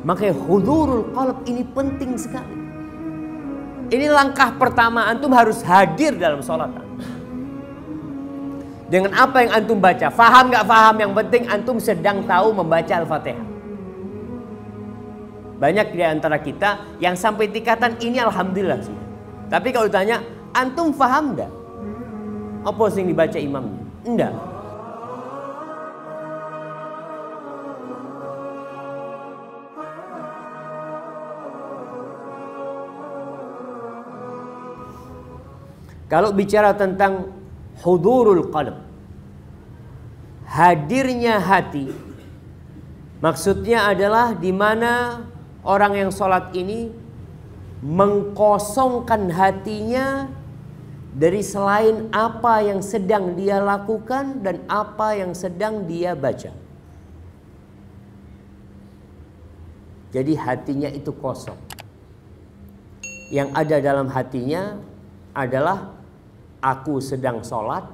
Makanya hudurul qalb ini penting sekali. Ini langkah pertama antum harus hadir dalam sholat. Dengan apa yang antum baca, faham gak faham yang penting antum sedang tahu membaca al-fatihah. Banyak di antara kita yang sampai tingkatan ini alhamdulillah sih. Tapi kalau ditanya, antum faham nggak? Apa sing dibaca imamnya? Enggak. Kalau bicara tentang hudurul qalb hadirnya hati maksudnya adalah di mana orang yang sholat ini mengkosongkan hatinya dari selain apa yang sedang dia lakukan dan apa yang sedang dia baca. Jadi hatinya itu kosong. Yang ada dalam hatinya adalah Aku sedang sholat,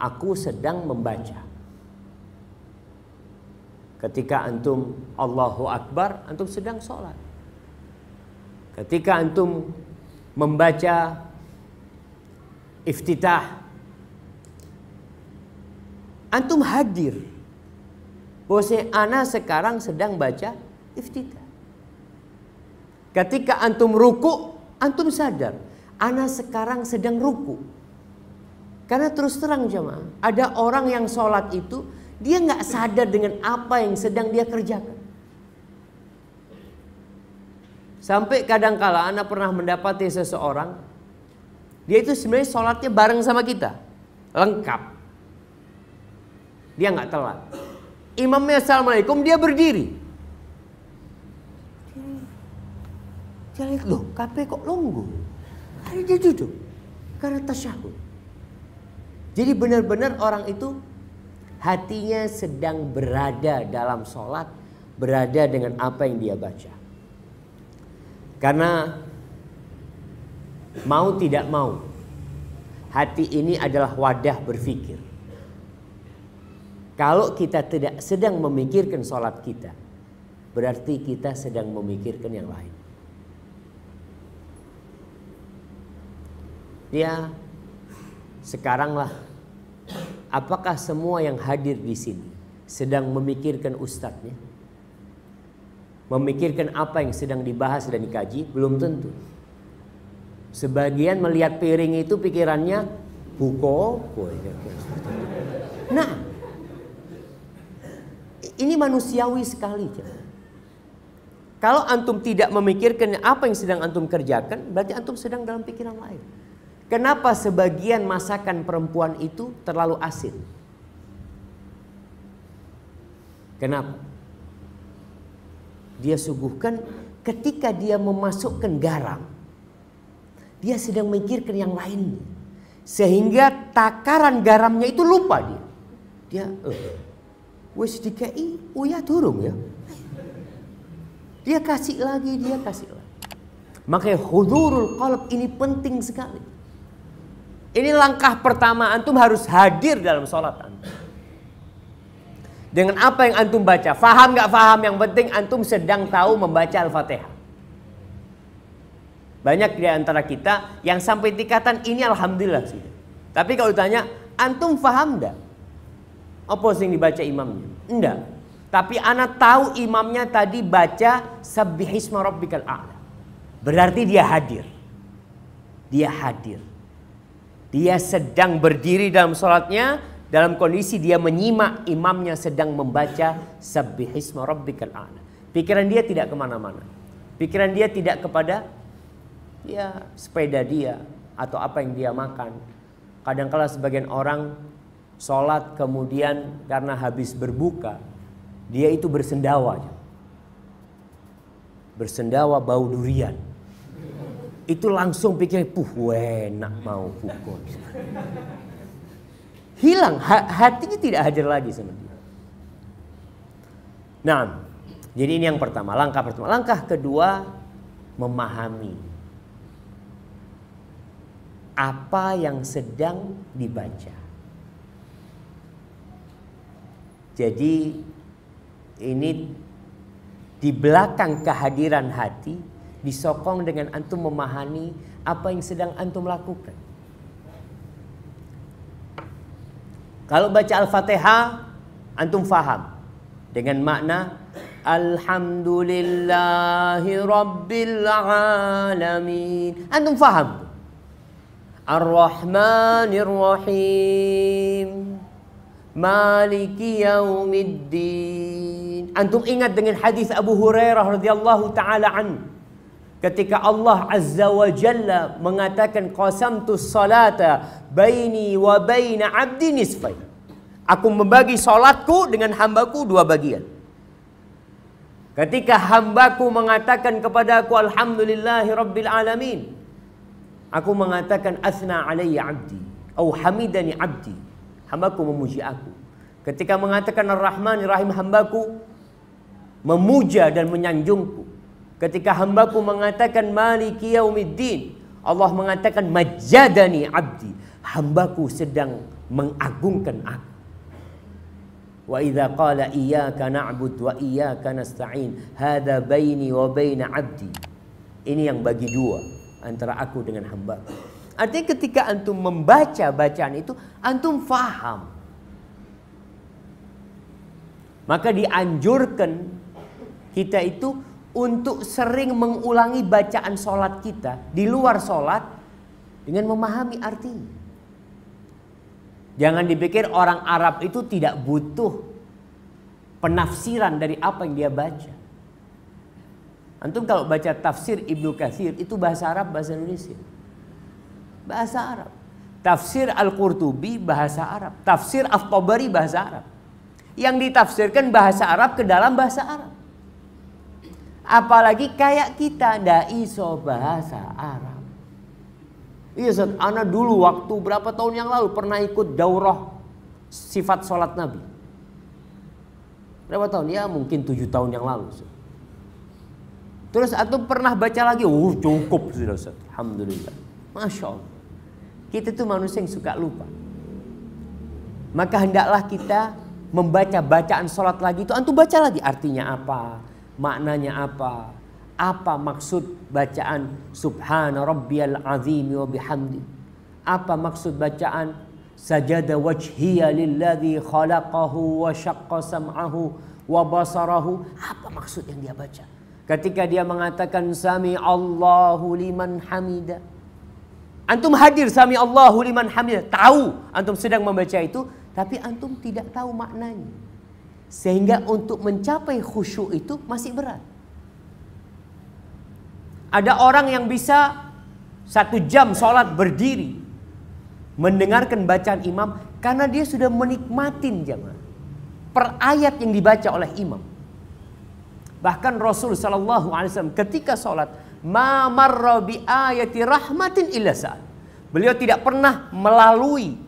aku sedang membaca. Ketika antum Allahu Akbar, antum sedang sholat. Ketika antum membaca iftitah, antum hadir. Bosnya ana sekarang sedang baca iftitah. Ketika antum ruku, antum sadar. Ana sekarang sedang ruku. Karena terus terang jemaah, ada orang yang sholat itu dia nggak sadar dengan apa yang sedang dia kerjakan. Sampai kadangkala anak pernah mendapati seseorang Dia itu sebenarnya sholatnya bareng sama kita Lengkap Dia nggak telat Imamnya Assalamualaikum dia berdiri Dia lihat loh kape kok longgo Hari dia duduk Karena tasyahud jadi benar-benar orang itu hatinya sedang berada dalam sholat, berada dengan apa yang dia baca. Karena mau tidak mau, hati ini adalah wadah berpikir. Kalau kita tidak sedang memikirkan sholat kita, berarti kita sedang memikirkan yang lain. Ya. Sekaranglah apakah semua yang hadir di sini sedang memikirkan ustadznya? Memikirkan apa yang sedang dibahas dan dikaji? Belum tentu. Sebagian melihat piring itu pikirannya buko. Ya, nah, ini manusiawi sekali. Kalau antum tidak memikirkan apa yang sedang antum kerjakan, berarti antum sedang dalam pikiran lain. Kenapa sebagian masakan perempuan itu terlalu asin? Kenapa? Dia suguhkan ketika dia memasukkan garam. Dia sedang memikirkan yang lain. Sehingga takaran garamnya itu lupa dia. Dia, eh, wes dikei, uya oh turun ya. Dia kasih lagi, dia kasih lagi. Makanya hudurul qalb ini penting sekali. Ini langkah pertama antum harus hadir dalam sholat antum. Dengan apa yang antum baca. Faham gak faham yang penting antum sedang tahu membaca Al-Fatihah. Banyak di antara kita yang sampai tingkatan ini Alhamdulillah. Sih. Tapi kalau ditanya, antum faham gak? Apa yang dibaca imamnya? Enggak. Tapi anak tahu imamnya tadi baca Sabbihisma Rabbikal A'la. Berarti dia hadir. Dia hadir. Dia sedang berdiri dalam sholatnya dalam kondisi dia menyimak imamnya sedang membaca sabihisma Rabbikal A'la. Pikiran dia tidak kemana-mana. Pikiran dia tidak kepada ya sepeda dia atau apa yang dia makan. Kadangkala sebagian orang sholat kemudian karena habis berbuka dia itu bersendawa. Bersendawa bau durian itu langsung pikir puh enak mau pukul hilang hatinya tidak hadir lagi sama dia nah jadi ini yang pertama langkah pertama langkah kedua memahami apa yang sedang dibaca jadi ini di belakang kehadiran hati disokong dengan antum memahami apa yang sedang antum lakukan. Kalau baca Al-Fatihah, antum faham dengan makna Alhamdulillahi Rabbil Alamin. Antum faham? Ar-Rahmanir Rahim. Maliki Yaumiddin. Antum ingat dengan hadis Abu Hurairah radhiyallahu taala anhu? Ketika Allah Azza wa Jalla mengatakan qasamtu salata baini wa baina abdi nisfai. Aku membagi salatku dengan hambaku dua bagian. Ketika hambaku mengatakan kepada aku alhamdulillahi rabbil alamin. Aku mengatakan asna alayya abdi. Au hamidani abdi. Hambaku memuji aku. Ketika mengatakan ar-Rahman rahim hambaku memuja dan menyanjungku. Ketika hambaku mengatakan maliki yaumiddin. Allah mengatakan majadani abdi. Hambaku sedang mengagungkan aku. Wa idza qala iyyaka na'bud wa iyyaka nasta'in hadza baini wa baina 'abdi. Ini yang bagi dua antara aku dengan hamba. Artinya ketika antum membaca bacaan itu antum faham. Maka dianjurkan kita itu untuk sering mengulangi bacaan sholat kita di luar sholat dengan memahami artinya. Jangan dipikir orang Arab itu tidak butuh penafsiran dari apa yang dia baca. Antum kalau baca tafsir Ibnu Katsir itu bahasa Arab bahasa Indonesia. Bahasa Arab. Tafsir Al-Qurtubi bahasa Arab. Tafsir Al tabari bahasa Arab. Yang ditafsirkan bahasa Arab ke dalam bahasa Arab. Apalagi kayak kita ndak iso bahasa Arab. Iya Ustaz, Ana dulu waktu berapa tahun yang lalu pernah ikut daurah sifat sholat Nabi. Berapa tahun? Ya mungkin tujuh tahun yang lalu. Ustaz. Terus atau pernah baca lagi, oh cukup sudah Ustaz. Alhamdulillah. Masya Allah. Kita tuh manusia yang suka lupa. Maka hendaklah kita membaca bacaan sholat lagi itu antu baca lagi artinya apa maknanya apa apa maksud bacaan subhana rabbiyal azim wa bihamdi apa maksud bacaan sajada wajhiya lilladzi khalaqahu wa syaqqa sam'ahu wa basarahu apa maksud yang dia baca ketika dia mengatakan sami Allahu liman hamida antum hadir sami Allahu liman hamida tahu antum sedang membaca itu tapi antum tidak tahu maknanya sehingga untuk mencapai khusyuk itu masih berat. Ada orang yang bisa satu jam sholat berdiri. Mendengarkan bacaan imam karena dia sudah menikmatin jamaah. Per ayat yang dibaca oleh imam. Bahkan Rasul saw ketika sholat mamarra bi ayati rahmatin illa sa'ad. Beliau tidak pernah melalui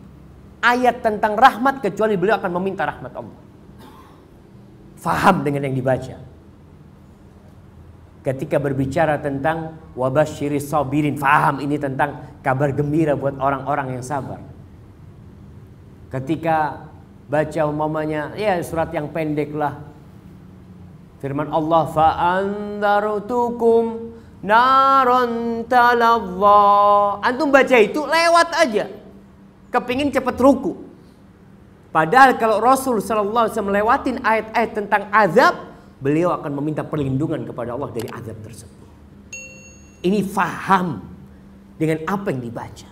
ayat tentang rahmat kecuali beliau akan meminta rahmat Allah faham dengan yang dibaca. Ketika berbicara tentang wabah syirik sabirin, faham ini tentang kabar gembira buat orang-orang yang sabar. Ketika baca umpamanya, ya surat yang pendek lah. Firman Allah, fa'andarutukum naron talazza. Antum baca itu lewat aja. Kepingin cepat ruku. Padahal kalau Rasul Shallallahu Alaihi Wasallam melewatin ayat-ayat tentang azab, beliau akan meminta perlindungan kepada Allah dari azab tersebut. Ini faham dengan apa yang dibaca.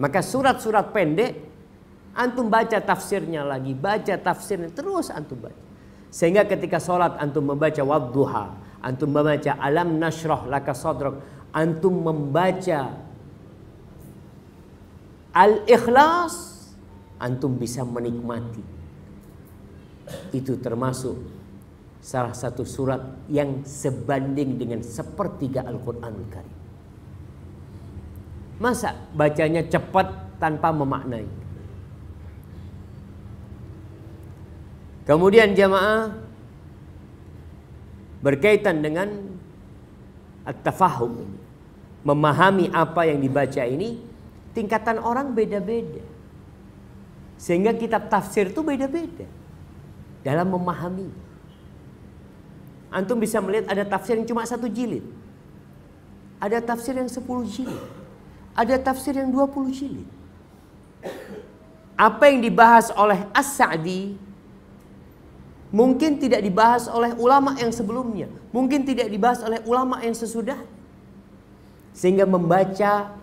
Maka surat-surat pendek, antum baca tafsirnya lagi, baca tafsirnya terus antum baca. Sehingga ketika sholat antum membaca wadduha, antum membaca alam nasroh laka sodrok, antum membaca al-ikhlas, antum bisa menikmati. Itu termasuk salah satu surat yang sebanding dengan sepertiga Al-Qur'anul Karim. Masa bacanya cepat tanpa memaknai? Kemudian jamaah berkaitan dengan at-tafahum Memahami apa yang dibaca ini tingkatan orang beda-beda. Sehingga kitab tafsir itu beda-beda dalam memahami. Antum bisa melihat ada tafsir yang cuma satu jilid. Ada tafsir yang sepuluh jilid. Ada tafsir yang dua puluh jilid. Apa yang dibahas oleh As-Sa'di mungkin tidak dibahas oleh ulama yang sebelumnya, mungkin tidak dibahas oleh ulama yang sesudah. Sehingga membaca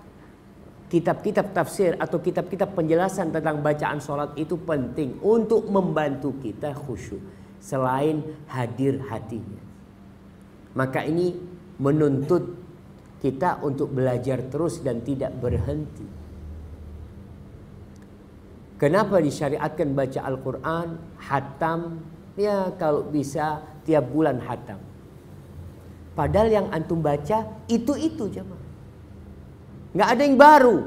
kitab-kitab tafsir atau kitab-kitab penjelasan tentang bacaan sholat itu penting untuk membantu kita khusyuk selain hadir hatinya. Maka ini menuntut kita untuk belajar terus dan tidak berhenti. Kenapa disyariatkan baca Al-Quran, hatam, ya kalau bisa tiap bulan hatam. Padahal yang antum baca itu-itu jemaah nggak ada yang baru.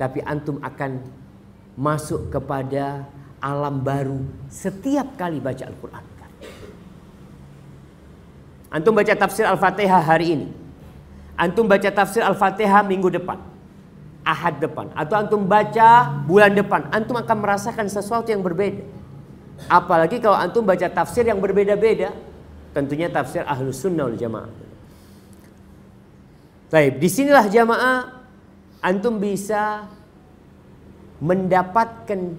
Tapi antum akan masuk kepada alam baru setiap kali baca Al-Quran. Antum baca tafsir Al-Fatihah hari ini. Antum baca tafsir Al-Fatihah minggu depan. Ahad depan. Atau antum baca bulan depan. Antum akan merasakan sesuatu yang berbeda. Apalagi kalau antum baca tafsir yang berbeda-beda. Tentunya tafsir Ahlus Sunnah wal Jamaah. Baik, disinilah jamaah antum bisa mendapatkan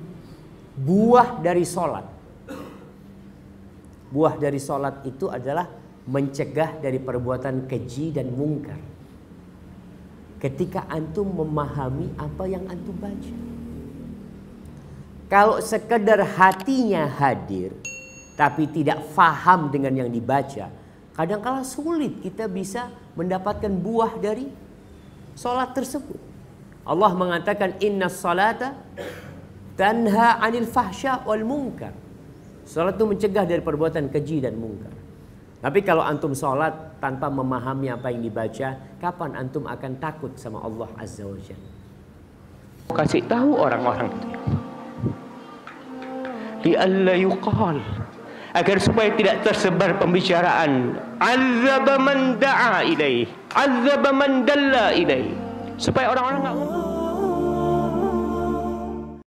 buah dari sholat. Buah dari sholat itu adalah mencegah dari perbuatan keji dan mungkar. Ketika antum memahami apa yang antum baca. Kalau sekedar hatinya hadir tapi tidak faham dengan yang dibaca, Kadangkala sulit kita bisa mendapatkan buah dari sholat tersebut. Allah mengatakan inna salata tanha anil fahsya wal munkar. sholat itu mencegah dari perbuatan keji dan mungkar. Tapi kalau antum sholat tanpa memahami apa yang dibaca, kapan antum akan takut sama Allah Azza wa Jalla? Kasih tahu orang-orang itu. Ya Li agar supaya tidak tersebar pembicaraan azab man da'a ilaih azaba man dalla ilaih supaya orang-orang enggak -orang...